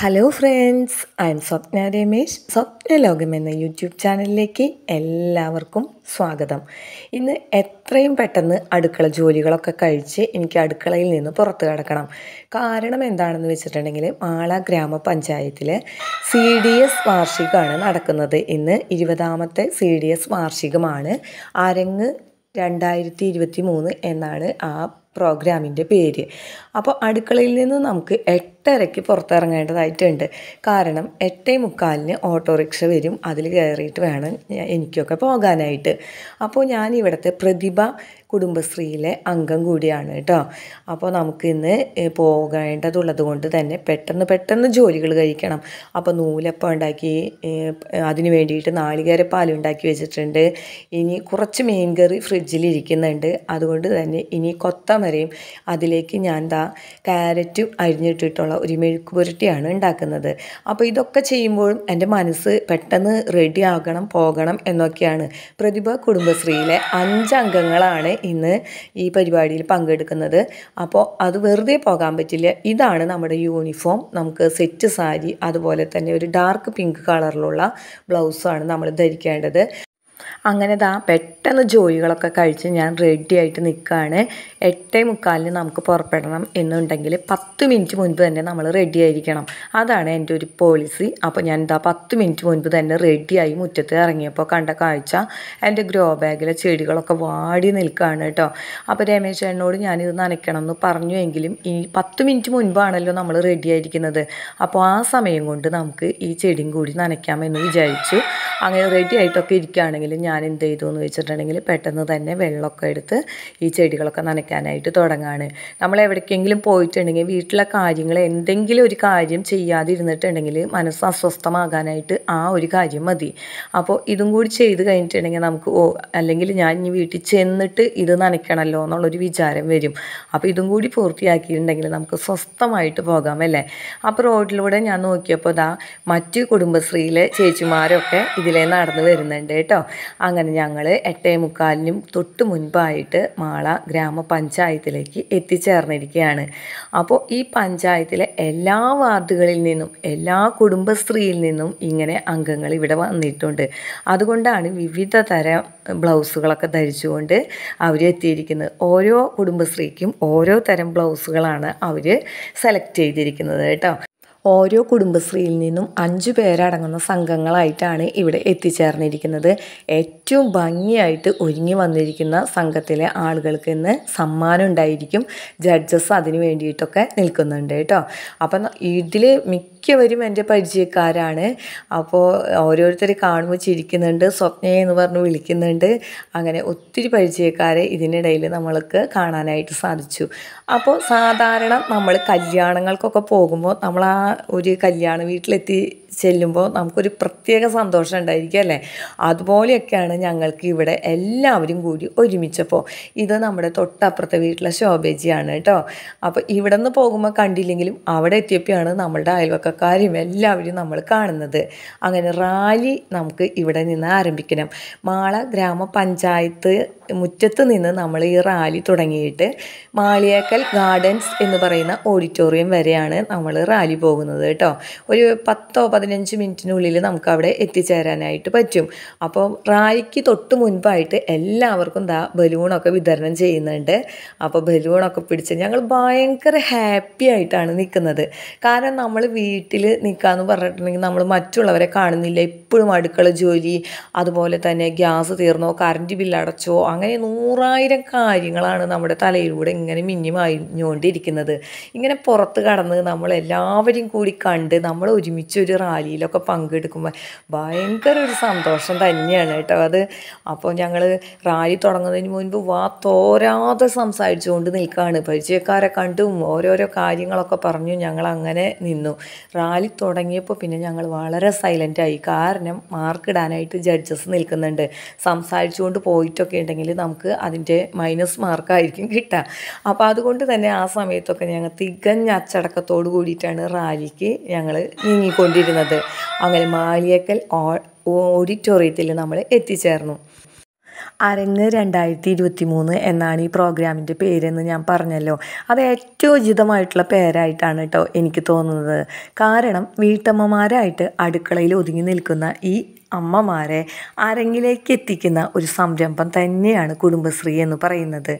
hello friends I am Swapna Ramesh Swapna Lokam എന്ന YouTube ചാനലിലേക്ക് എല്ലാവർക്കും സ്വാഗതം ഇന്ന് എത്രയും പെട്ടെന്ന് അടുക്കള ജോലികളൊക്കെ കഴിച്ച് എനിക്ക് അടുക്കളയിൽ നിന്ന് പുറത്ത് കിടക്കണം കാരണം എന്താണെന്ന് വെച്ചിട്ടുണ്ടെങ്കിൽ മാള ഗ്രാമപഞ്ചായത്തിൽ സി ഡി എസ് വാർഷികമാണ് നടക്കുന്നത് ഇന്ന് ഇരുപതാമത്തെ സി ഡി എസ് വാർഷികമാണ് അരങ്ങ് രണ്ടായിരത്തി ഇരുപത്തി മൂന്ന് എന്നാണ് ആ പ്രോഗ്രാമിൻ്റെ പേര് അപ്പോൾ അടുക്കളയിൽ നിന്ന് നമുക്ക് എട്ട് എട്ടരയ്ക്ക് പുറത്തിറങ്ങേണ്ടതായിട്ടുണ്ട് കാരണം എട്ടേ മുക്കാലിന് ഓട്ടോറിക്ഷ വരും അതിൽ കയറിയിട്ട് വേണം എനിക്കൊക്കെ പോകാനായിട്ട് അപ്പോൾ ഞാൻ ഇവിടുത്തെ പ്രതിഭ കുടുംബശ്രീയിലെ അംഗം കൂടിയാണ് കേട്ടോ അപ്പോൾ നമുക്ക് ഇന്ന് പോകേണ്ടതുള്ളത് കൊണ്ട് തന്നെ പെട്ടെന്ന് പെട്ടെന്ന് ജോലികൾ കഴിക്കണം അപ്പോൾ നൂലപ്പം ഉണ്ടാക്കി അതിന് വേണ്ടിയിട്ട് നാളികേരപ്പാൽ ഉണ്ടാക്കി വെച്ചിട്ടുണ്ട് ഇനി കുറച്ച് മീൻ കറി ഫ്രിഡ്ജിൽ ഇരിക്കുന്നുണ്ട് അതുകൊണ്ട് തന്നെ ഇനി കൊത്തമരയും അതിലേക്ക് ഞാൻ ദാ ക്യാരറ്റും അരിഞ്ഞിട്ടിട്ടുള്ള ഒരു മെഴുക്ക് പുരട്ടിയാണ് ഉണ്ടാക്കുന്നത് അപ്പോൾ ഇതൊക്കെ ചെയ്യുമ്പോഴും എൻ്റെ മനസ്സ് പെട്ടെന്ന് റെഡി ആകണം പോകണം എന്നൊക്കെയാണ് പ്രതിഭ കുടുംബശ്രീയിലെ അഞ്ചംഗങ്ങളാണ് ഇന്ന് ഈ പരിപാടിയിൽ പങ്കെടുക്കുന്നത് അപ്പോൾ അത് വെറുതെ പോകാൻ പറ്റില്ല ഇതാണ് നമ്മുടെ യൂണിഫോം നമുക്ക് സെറ്റ് സാരി അതുപോലെ തന്നെ ഒരു ഡാർക്ക് പിങ്ക് കളറിലുള്ള ബ്ലൗസാണ് നമ്മൾ ധരിക്കേണ്ടത് അങ്ങനെ ദാ പെട്ടെന്ന് ജോലികളൊക്കെ കഴിച്ച് ഞാൻ റെഡി ആയിട്ട് നിൽക്കുകയാണ് എട്ടേ മുക്കാലിന് നമുക്ക് പുറപ്പെടണം എന്നുണ്ടെങ്കിൽ പത്ത് മിനിറ്റ് മുൻപ് തന്നെ നമ്മൾ റെഡി ആയിരിക്കണം അതാണ് എൻ്റെ ഒരു പോളിസി അപ്പോൾ ഞാൻ ഇതാ പത്ത് മിനിറ്റ് മുൻപ് തന്നെ റെഡിയായി മുറ്റത്ത് ഇറങ്ങിയപ്പോൾ കണ്ട കാഴ്ച എൻ്റെ ഗ്രോ ബാഗിലെ ചെടികളൊക്കെ വാടി നിൽക്കുകയാണ് കേട്ടോ അപ്പോൾ രമേശ് എന്നോട് ഞാനിത് നനയ്ക്കണം എന്ന് പറഞ്ഞു എങ്കിലും ഇനി പത്ത് മിനിറ്റ് മുൻപാണല്ലോ നമ്മൾ റെഡി ആയിരിക്കുന്നത് അപ്പോൾ ആ സമയം കൊണ്ട് നമുക്ക് ഈ ചെടിയും കൂടി നനയ്ക്കാമെന്ന് വിചാരിച്ചു അങ്ങനെ റെഡി ആയിട്ടൊക്കെ ഇരിക്കുകയാണെങ്കിൽ ഞാൻ ഞാൻ എന്ത് ചെയ്തു എന്ന് വെച്ചിട്ടുണ്ടെങ്കിൽ പെട്ടെന്ന് തന്നെ വെള്ളമൊക്കെ എടുത്ത് ഈ ചെടികളൊക്കെ നനയ്ക്കാനായിട്ട് തുടങ്ങാണ് നമ്മൾ എവിടേക്കെങ്കിലും പോയിട്ടുണ്ടെങ്കിൽ വീട്ടിലെ കാര്യങ്ങൾ എന്തെങ്കിലും ഒരു കാര്യം ചെയ്യാതിരുന്നിട്ടുണ്ടെങ്കിൽ മനസ്സ് അസ്വസ്ഥമാകാനായിട്ട് ആ ഒരു കാര്യം മതി അപ്പോൾ ഇതും കൂടി ചെയ്ത് കഴിഞ്ഞിട്ടുണ്ടെങ്കിൽ നമുക്ക് ഓ അല്ലെങ്കിൽ ഞാൻ ഇനി വീട്ടിൽ ചെന്നിട്ട് ഇത് നനയ്ക്കണമല്ലോ എന്നുള്ളൊരു വിചാരം വരും അപ്പോൾ ഇതും കൂടി പൂർത്തിയാക്കിയിട്ടുണ്ടെങ്കിൽ നമുക്ക് സ്വസ്ഥമായിട്ട് പോകാം അല്ലേ അപ്പോൾ റോഡിലൂടെ ഞാൻ നോക്കിയപ്പോൾ ദാ മറ്റ് കുടുംബശ്രീയിലെ ചേച്ചിമാരൊക്കെ ഇതിലേ നടന്നു വരുന്നുണ്ട് കേട്ടോ അങ്ങനെ ഞങ്ങൾ എട്ടേ മുക്കാലിനും തൊട്ട് മുൻപായിട്ട് മാള ഗ്രാമപഞ്ചായത്തിലേക്ക് എത്തിച്ചേർന്നിരിക്കുകയാണ് അപ്പോൾ ഈ പഞ്ചായത്തിലെ എല്ലാ വാർഡുകളിൽ നിന്നും എല്ലാ കുടുംബശ്രീയിൽ നിന്നും ഇങ്ങനെ അംഗങ്ങൾ ഇവിടെ വന്നിട്ടുണ്ട് അതുകൊണ്ടാണ് വിവിധ തരം ബ്ലൗസുകളൊക്കെ ധരിച്ചുകൊണ്ട് അവർ എത്തിയിരിക്കുന്നത് ഓരോ കുടുംബശ്രീക്കും ഓരോ തരം ബ്ലൗസുകളാണ് അവർ സെലക്ട് ചെയ്തിരിക്കുന്നത് കേട്ടോ ഓരോ കുടുംബശ്രീയിൽ നിന്നും അഞ്ച് പേരടങ്ങുന്ന സംഘങ്ങളായിട്ടാണ് ഇവിടെ എത്തിച്ചേർന്നിരിക്കുന്നത് ഏറ്റവും ഭംഗിയായിട്ട് ഒരുങ്ങി വന്നിരിക്കുന്ന സംഘത്തിലെ ആളുകൾക്ക് ഇന്ന് സമ്മാനം ഉണ്ടായിരിക്കും ജഡ്ജസ് അതിന് വേണ്ടിയിട്ടൊക്കെ നിൽക്കുന്നുണ്ട് കേട്ടോ അപ്പം ഇതിൽ മിക്കവരും എൻ്റെ പരിചയക്കാരാണ് അപ്പോൾ ഓരോരുത്തർ കാണുമ്പോൾ ചിരിക്കുന്നുണ്ട് സ്വപ്നയെ എന്ന് പറഞ്ഞ് വിളിക്കുന്നുണ്ട് അങ്ങനെ ഒത്തിരി പരിചയക്കാരെ ഇതിനിടയിൽ നമ്മൾക്ക് കാണാനായിട്ട് സാധിച്ചു അപ്പോൾ സാധാരണ നമ്മൾ കല്യാണങ്ങൾക്കൊക്കെ പോകുമ്പോൾ നമ്മൾ ആ ഒരു കല്യാണ വീട്ടിലെത്തി ചെല്ലുമ്പോൾ നമുക്കൊരു പ്രത്യേക സന്തോഷം ഉണ്ടായിരിക്കും അല്ലേ അതുപോലെയൊക്കെയാണ് ഞങ്ങൾക്ക് ഇവിടെ എല്ലാവരും കൂടി ഒരുമിച്ചപ്പോൾ ഇത് നമ്മുടെ തൊട്ടപ്പുറത്തെ വീട്ടിലെ ശോഭേജിയാണ് കേട്ടോ അപ്പോൾ ഇവിടെ നിന്ന് പോകുമ്പോൾ കണ്ടില്ലെങ്കിലും അവിടെ എത്തിയപ്പോഴാണ് നമ്മളുടെ അയൽവക്കക്കാരും എല്ലാവരും നമ്മൾ കാണുന്നത് അങ്ങനെ റാലി നമുക്ക് ഇവിടെ നിന്ന് ആരംഭിക്കണം മാള ഗ്രാമപഞ്ചായത്ത് മുറ്റത്ത് നിന്ന് നമ്മൾ ഈ റാലി തുടങ്ങിയിട്ട് മാളിയേക്കൽ ഗാർഡൻസ് എന്ന് പറയുന്ന ഓഡിറ്റോറിയം വരെയാണ് നമ്മൾ റാലി പോകുന്നത് പോകുന്നത് കേട്ടോ ഒരു പത്തോ പതിനഞ്ച് മിനിറ്റിനുള്ളിൽ നമുക്ക് അവിടെ എത്തിച്ചേരാനായിട്ട് പറ്റും അപ്പോൾ റായിക്ക് തൊട്ട് മുൻപായിട്ട് എല്ലാവർക്കും ദാ ബലൂണൊക്കെ വിതരണം ചെയ്യുന്നുണ്ട് അപ്പോൾ ബലൂണൊക്കെ പിടിച്ച് ഞങ്ങൾ ഭയങ്കര ഹാപ്പി ആയിട്ടാണ് നിൽക്കുന്നത് കാരണം നമ്മൾ വീട്ടിൽ നിൽക്കാമെന്ന് പറഞ്ഞിട്ടുണ്ടെങ്കിൽ നമ്മൾ മറ്റുള്ളവരെ കാണുന്നില്ല എപ്പോഴും അടുക്കള ജോലി അതുപോലെ തന്നെ ഗ്യാസ് തീർന്നോ കറണ്ട് ബില്ല് അടച്ചോ അങ്ങനെ നൂറായിരം കാര്യങ്ങളാണ് നമ്മുടെ തലയിലൂടെ ഇങ്ങനെ മിന്നിമായിഞ്ഞുകൊണ്ടിരിക്കുന്നത് ഇങ്ങനെ പുറത്ത് കടന്ന് നമ്മൾ എല്ലാവരും എല്ലാവരെയും കൂടി കണ്ട് നമ്മൾ ഒരുമിച്ച് ഒരു റാലിയിലൊക്കെ പങ്കെടുക്കുമ്പോൾ ഭയങ്കര ഒരു സന്തോഷം തന്നെയാണ് കേട്ടോ അത് അപ്പോൾ ഞങ്ങൾ റാലി തുടങ്ങുന്നതിന് മുൻപ് വാ തോരാതെ സംസാരിച്ചുകൊണ്ട് നിൽക്കുകയാണ് പരിചയക്കാരെ കണ്ടും ഓരോരോ കാര്യങ്ങളൊക്കെ പറഞ്ഞു ഞങ്ങൾ അങ്ങനെ നിന്നു റാലി തുടങ്ങിയപ്പോൾ പിന്നെ ഞങ്ങൾ വളരെ സൈലൻ്റായി ആയി കാരണം മാർക്ക് ഇടാനായിട്ട് ജഡ്ജസ് നിൽക്കുന്നുണ്ട് സംസാരിച്ചുകൊണ്ട് പോയിട്ടൊക്കെ ഉണ്ടെങ്കിൽ നമുക്ക് അതിൻ്റെ മൈനസ് മാർക്കായിരിക്കും കിട്ടുക അപ്പോൾ അതുകൊണ്ട് തന്നെ ആ സമയത്തൊക്കെ ഞങ്ങൾ തികഞ്ഞ അച്ചടക്കത്തോട് കൂടിയിട്ടാണ് റാലി വഴിക്ക് ഞങ്ങൾ നീങ്ങിക്കൊണ്ടിരുന്നത് അങ്ങനെ മാലിയക്കൽ ഓഡിറ്റോറിയത്തിൽ നമ്മൾ എത്തിച്ചേർന്നു അരങ്ങ് രണ്ടായിരത്തി ഇരുപത്തി മൂന്ന് എന്നാണ് ഈ പ്രോഗ്രാമിൻ്റെ പേരെന്ന് ഞാൻ പറഞ്ഞല്ലോ അത് ഏറ്റവും ഉചിതമായിട്ടുള്ള പേരായിട്ടാണ് കേട്ടോ എനിക്ക് തോന്നുന്നത് കാരണം വീട്ടമ്മമാരായിട്ട് അടുക്കളയിൽ ഒതുങ്ങി നിൽക്കുന്ന ഈ അമ്മമാരെ അരങ്ങിലേക്ക് എത്തിക്കുന്ന ഒരു സംരംഭം തന്നെയാണ് കുടുംബശ്രീ എന്ന് പറയുന്നത്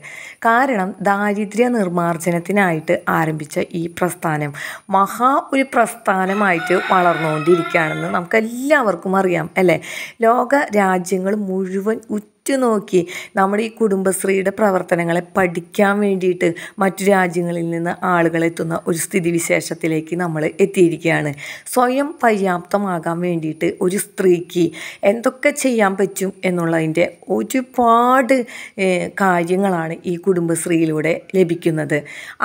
കാരണം ദാരിദ്ര്യ നിർമ്മാർജ്ജനത്തിനായിട്ട് ആരംഭിച്ച ഈ പ്രസ്ഥാനം മഹാ ഒരു പ്രസ്ഥാനമായിട്ട് വളർന്നുകൊണ്ടിരിക്കുകയാണെന്ന് നമുക്കെല്ലാവർക്കും അറിയാം അല്ലേ ലോക രാജ്യങ്ങൾ മുഴുവൻ ഉച്ച ഉറ്റു നോക്കി നമ്മുടെ ഈ കുടുംബശ്രീയുടെ പ്രവർത്തനങ്ങളെ പഠിക്കാൻ വേണ്ടിയിട്ട് മറ്റു രാജ്യങ്ങളിൽ നിന്ന് ആളുകളെത്തുന്ന ഒരു സ്ഥിതിവിശേഷത്തിലേക്ക് നമ്മൾ എത്തിയിരിക്കുകയാണ് സ്വയം പര്യാപ്തമാകാൻ വേണ്ടിയിട്ട് ഒരു സ്ത്രീക്ക് എന്തൊക്കെ ചെയ്യാൻ പറ്റും എന്നുള്ളതിൻ്റെ ഒരുപാട് കാര്യങ്ങളാണ് ഈ കുടുംബശ്രീയിലൂടെ ലഭിക്കുന്നത്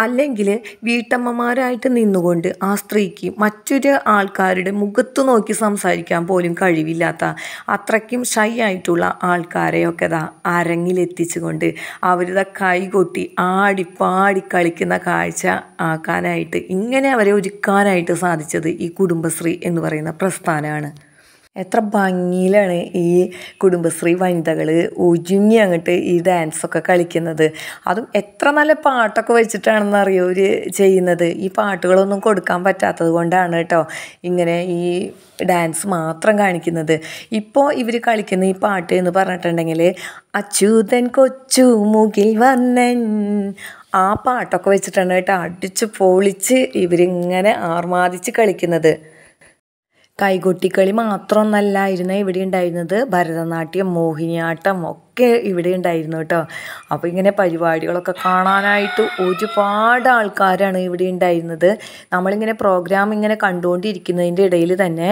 അല്ലെങ്കിൽ വീട്ടമ്മമാരായിട്ട് നിന്നുകൊണ്ട് ആ സ്ത്രീക്ക് മറ്റൊരു ആൾക്കാരുടെ മുഖത്ത് നോക്കി സംസാരിക്കാൻ പോലും കഴിവില്ലാത്ത അത്രയ്ക്കും ഷൈ ആയിട്ടുള്ള ആൾക്കാരെ കുട്ടികളൊക്കെ അതാ അരങ്ങിലെത്തിച്ചുകൊണ്ട് അവരിതാ കൈകൊട്ടി ആടിപ്പാടി കളിക്കുന്ന കാഴ്ച ആക്കാനായിട്ട് ഇങ്ങനെ അവരെ ഒരുക്കാനായിട്ട് സാധിച്ചത് ഈ കുടുംബശ്രീ എന്ന് പറയുന്ന പ്രസ്ഥാനമാണ് എത്ര ഭംഗിയിലാണ് ഈ കുടുംബശ്രീ വനിതകൾ ഒഴുങ്ങി അങ്ങോട്ട് ഈ ഡാൻസൊക്കെ കളിക്കുന്നത് അതും എത്ര നല്ല പാട്ടൊക്കെ വെച്ചിട്ടാണെന്ന് അറിയോ ഇവർ ചെയ്യുന്നത് ഈ പാട്ടുകളൊന്നും കൊടുക്കാൻ പറ്റാത്തത് കൊണ്ടാണ് കേട്ടോ ഇങ്ങനെ ഈ ഡാൻസ് മാത്രം കാണിക്കുന്നത് ഇപ്പോൾ ഇവർ കളിക്കുന്ന ഈ പാട്ട് എന്ന് പറഞ്ഞിട്ടുണ്ടെങ്കിൽ അച്യൂതൻ കൊച്ചു മുകിൽ വന്നൻ ആ പാട്ടൊക്കെ വെച്ചിട്ടാണ് കേട്ടോ അടിച്ച് പൊളിച്ച് ഇവരിങ്ങനെ ആർമാദിച്ച് കളിക്കുന്നത് കൈകൊട്ടിക്കളി മാത്രമൊന്നല്ലായിരുന്നു ഇവിടെ ഉണ്ടായിരുന്നത് ഭരതനാട്യം മോഹിനിയാട്ടം ഒക്കെ ഒക്കെ ഇവിടെ ഉണ്ടായിരുന്നു കേട്ടോ അപ്പോൾ ഇങ്ങനെ പരിപാടികളൊക്കെ കാണാനായിട്ട് ഒരുപാട് ആൾക്കാരാണ് ഇവിടെ ഉണ്ടായിരുന്നത് നമ്മളിങ്ങനെ പ്രോഗ്രാം ഇങ്ങനെ കണ്ടുകൊണ്ടിരിക്കുന്നതിൻ്റെ ഇടയിൽ തന്നെ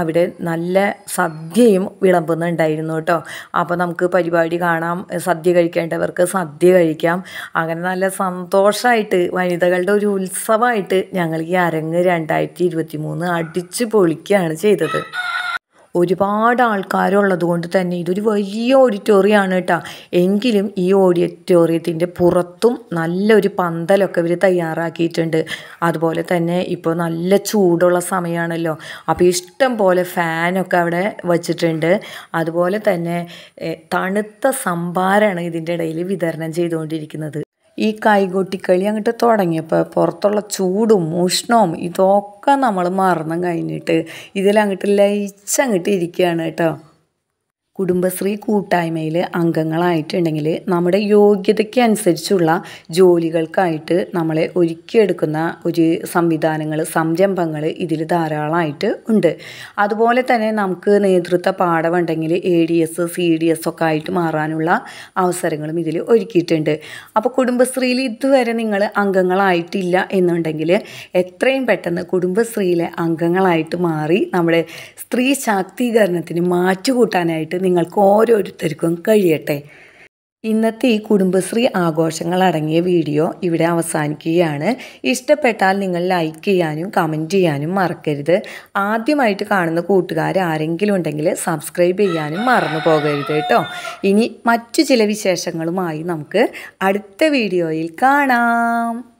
അവിടെ നല്ല സദ്യയും വിളമ്പുന്നുണ്ടായിരുന്നു കേട്ടോ അപ്പോൾ നമുക്ക് പരിപാടി കാണാം സദ്യ കഴിക്കേണ്ടവർക്ക് സദ്യ കഴിക്കാം അങ്ങനെ നല്ല സന്തോഷമായിട്ട് വനിതകളുടെ ഒരു ഉത്സവമായിട്ട് ഞങ്ങൾ ഈ അരങ്ങ് രണ്ടായിരത്തി ഇരുപത്തി മൂന്ന് അടിച്ചു പൊളിക്കുകയാണ് ചെയ്തത് ഒരുപാട് ആൾക്കാരുള്ളത് കൊണ്ട് തന്നെ ഇതൊരു വലിയ ഓഡിറ്റോറിയമാണ് കേട്ടോ എങ്കിലും ഈ ഓഡിറ്റോറിയത്തിൻ്റെ പുറത്തും നല്ലൊരു പന്തലൊക്കെ ഇവർ തയ്യാറാക്കിയിട്ടുണ്ട് അതുപോലെ തന്നെ ഇപ്പോൾ നല്ല ചൂടുള്ള സമയമാണല്ലോ അപ്പോൾ ഇഷ്ടം പോലെ ഫാനൊക്കെ അവിടെ വച്ചിട്ടുണ്ട് അതുപോലെ തന്നെ തണുത്ത സംഭാരമാണ് ഇതിൻ്റെ ഇടയിൽ വിതരണം ചെയ്തുകൊണ്ടിരിക്കുന്നത് ഈ കൈകൊട്ടിക്കളി അങ്ങോട്ട് തുടങ്ങിയപ്പോൾ പുറത്തുള്ള ചൂടും ഉഷ്ണവും ഇതൊക്കെ നമ്മൾ മറന്നും കഴിഞ്ഞിട്ട് ഇതിലങ്ങോട്ട് ലയിച്ചങ്ങോട്ട് ഇരിക്കുകയാണ് കേട്ടോ കുടുംബശ്രീ കൂട്ടായ്മയിൽ അംഗങ്ങളായിട്ടുണ്ടെങ്കിൽ നമ്മുടെ യോഗ്യതയ്ക്ക് അനുസരിച്ചുള്ള ജോലികൾക്കായിട്ട് നമ്മളെ ഒരുക്കിയെടുക്കുന്ന ഒരു സംവിധാനങ്ങൾ സംരംഭങ്ങൾ ഇതിൽ ധാരാളമായിട്ട് ഉണ്ട് അതുപോലെ തന്നെ നമുക്ക് നേതൃത്വ പാഠമുണ്ടെങ്കിൽ A D S C D S ഒക്കെ ആയിട്ട് മാറാനുള്ള അവസരങ്ങളും ഇതിൽ ഒരുക്കിയിട്ടുണ്ട് അപ്പോൾ കുടുംബശ്രീയിൽ ഇതുവരെ നിങ്ങൾ അംഗങ്ങളായിട്ടില്ല എന്നുണ്ടെങ്കിൽ എത്രയും പെട്ടെന്ന് കുടുംബശ്രീയിലെ അംഗങ്ങളായിട്ട് മാറി നമ്മുടെ സ്ത്രീ ശാക്തീകരണത്തിന് മാറ്റുകൂട്ടാനായിട്ട് നിങ്ങൾക്ക് ഓരോരുത്തർക്കും കഴിയട്ടെ ഇന്നത്തെ ഈ കുടുംബശ്രീ ആഘോഷങ്ങൾ അടങ്ങിയ വീഡിയോ ഇവിടെ അവസാനിക്കുകയാണ് ഇഷ്ടപ്പെട്ടാൽ നിങ്ങൾ ലൈക്ക് ചെയ്യാനും കമൻറ്റ് ചെയ്യാനും മറക്കരുത് ആദ്യമായിട്ട് കാണുന്ന കൂട്ടുകാർ ആരെങ്കിലും ഉണ്ടെങ്കിൽ സബ്സ്ക്രൈബ് ചെയ്യാനും മറന്നു പോകരുത് കേട്ടോ ഇനി മറ്റു ചില വിശേഷങ്ങളുമായി നമുക്ക് അടുത്ത വീഡിയോയിൽ കാണാം